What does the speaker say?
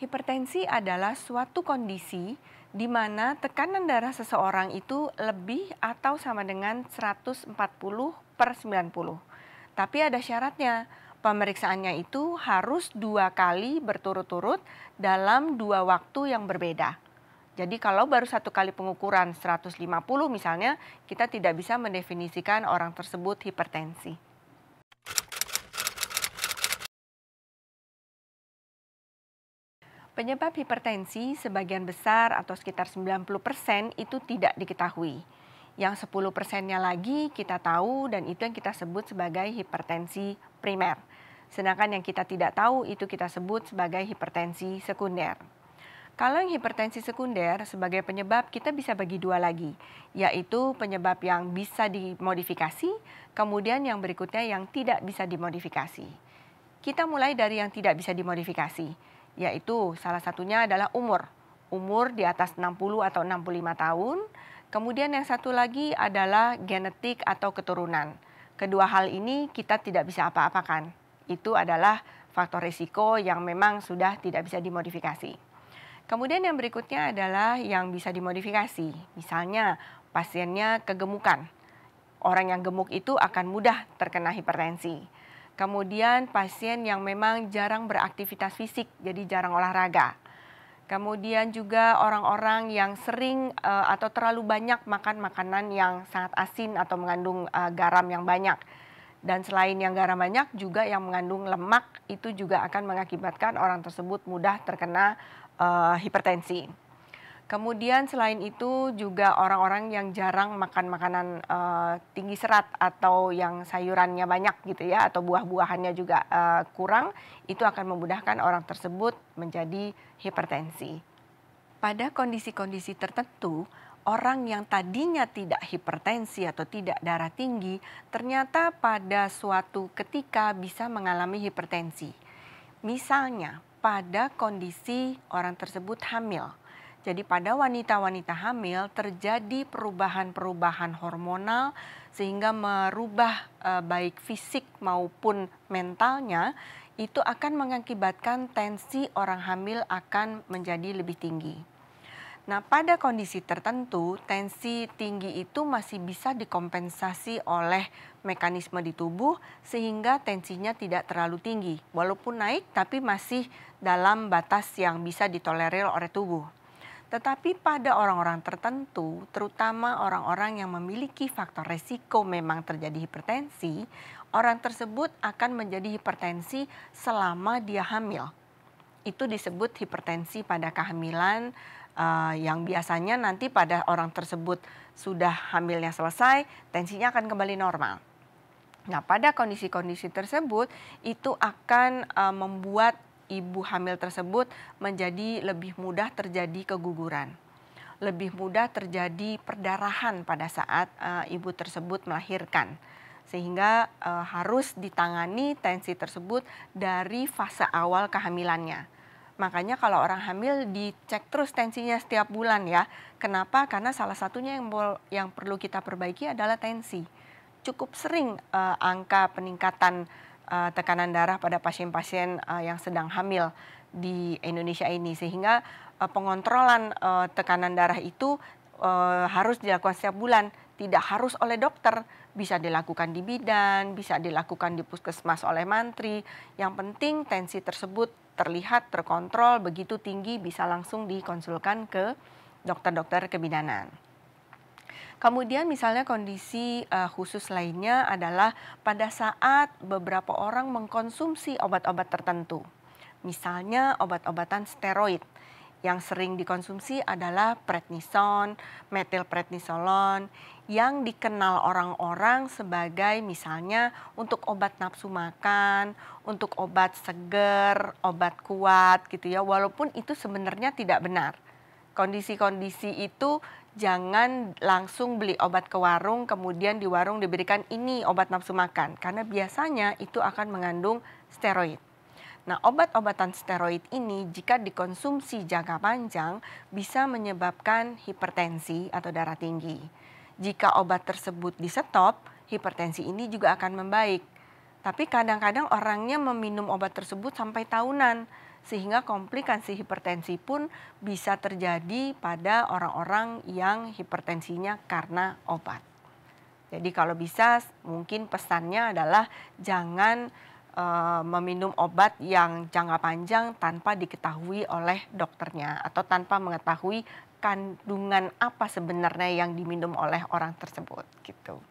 Hipertensi adalah suatu kondisi di mana tekanan darah seseorang itu lebih atau sama dengan 140 per 90. Tapi ada syaratnya, pemeriksaannya itu harus dua kali berturut-turut dalam dua waktu yang berbeda. Jadi kalau baru satu kali pengukuran 150 misalnya, kita tidak bisa mendefinisikan orang tersebut hipertensi. Penyebab hipertensi sebagian besar atau sekitar 90% itu tidak diketahui. Yang 10 persennya lagi kita tahu dan itu yang kita sebut sebagai hipertensi primer. Sedangkan yang kita tidak tahu itu kita sebut sebagai hipertensi sekunder. Kalau yang hipertensi sekunder sebagai penyebab kita bisa bagi dua lagi, yaitu penyebab yang bisa dimodifikasi, kemudian yang berikutnya yang tidak bisa dimodifikasi. Kita mulai dari yang tidak bisa dimodifikasi yaitu salah satunya adalah umur. Umur di atas 60 atau 65 tahun. Kemudian yang satu lagi adalah genetik atau keturunan. Kedua hal ini kita tidak bisa apa-apakan. Itu adalah faktor risiko yang memang sudah tidak bisa dimodifikasi. Kemudian yang berikutnya adalah yang bisa dimodifikasi. Misalnya pasiennya kegemukan. Orang yang gemuk itu akan mudah terkena hipertensi Kemudian pasien yang memang jarang beraktivitas fisik, jadi jarang olahraga. Kemudian juga orang-orang yang sering uh, atau terlalu banyak makan makanan yang sangat asin atau mengandung uh, garam yang banyak. Dan selain yang garam banyak juga yang mengandung lemak itu juga akan mengakibatkan orang tersebut mudah terkena uh, hipertensi. Kemudian selain itu juga orang-orang yang jarang makan makanan uh, tinggi serat atau yang sayurannya banyak gitu ya atau buah-buahannya juga uh, kurang itu akan memudahkan orang tersebut menjadi hipertensi. Pada kondisi-kondisi tertentu, orang yang tadinya tidak hipertensi atau tidak darah tinggi ternyata pada suatu ketika bisa mengalami hipertensi. Misalnya pada kondisi orang tersebut hamil jadi pada wanita-wanita hamil terjadi perubahan-perubahan hormonal sehingga merubah e, baik fisik maupun mentalnya itu akan mengakibatkan tensi orang hamil akan menjadi lebih tinggi. Nah, pada kondisi tertentu tensi tinggi itu masih bisa dikompensasi oleh mekanisme di tubuh sehingga tensinya tidak terlalu tinggi. Walaupun naik tapi masih dalam batas yang bisa ditolerir oleh tubuh. Tetapi pada orang-orang tertentu, terutama orang-orang yang memiliki faktor resiko memang terjadi hipertensi, orang tersebut akan menjadi hipertensi selama dia hamil. Itu disebut hipertensi pada kehamilan uh, yang biasanya nanti pada orang tersebut sudah hamilnya selesai, tensinya akan kembali normal. Nah, pada kondisi-kondisi tersebut itu akan uh, membuat ibu hamil tersebut menjadi lebih mudah terjadi keguguran, lebih mudah terjadi perdarahan pada saat uh, ibu tersebut melahirkan. Sehingga uh, harus ditangani tensi tersebut dari fase awal kehamilannya. Makanya kalau orang hamil dicek terus tensinya setiap bulan ya. Kenapa? Karena salah satunya yang yang perlu kita perbaiki adalah tensi. Cukup sering uh, angka peningkatan uh, tekanan darah pada pasien-pasien uh, yang sedang hamil di Indonesia ini sehingga uh, pengontrolan uh, tekanan darah itu uh, harus dilakukan setiap bulan tidak harus oleh dokter, bisa dilakukan di bidan, bisa dilakukan di puskesmas oleh mantri. Yang penting tensi tersebut terlihat terkontrol, begitu tinggi bisa langsung dikonsulkan ke dokter-dokter kebidanan. Kemudian misalnya kondisi uh, khusus lainnya adalah pada saat beberapa orang mengkonsumsi obat-obat tertentu. Misalnya obat-obatan steroid yang sering dikonsumsi adalah prednison, metilprednisolon yang dikenal orang-orang sebagai misalnya untuk obat nafsu makan, untuk obat seger, obat kuat gitu ya. Walaupun itu sebenarnya tidak benar. Kondisi-kondisi itu jangan langsung beli obat ke warung, kemudian di warung diberikan ini obat nafsu makan, karena biasanya itu akan mengandung steroid. Nah, obat-obatan steroid ini jika dikonsumsi jangka panjang bisa menyebabkan hipertensi atau darah tinggi. Jika obat tersebut disetop, hipertensi ini juga akan membaik. Tapi kadang-kadang orangnya meminum obat tersebut sampai tahunan sehingga komplikasi hipertensi pun bisa terjadi pada orang-orang yang hipertensinya karena obat. Jadi kalau bisa mungkin pesannya adalah jangan e, meminum obat yang jangka panjang tanpa diketahui oleh dokternya atau tanpa mengetahui kandungan apa sebenarnya yang diminum oleh orang tersebut gitu.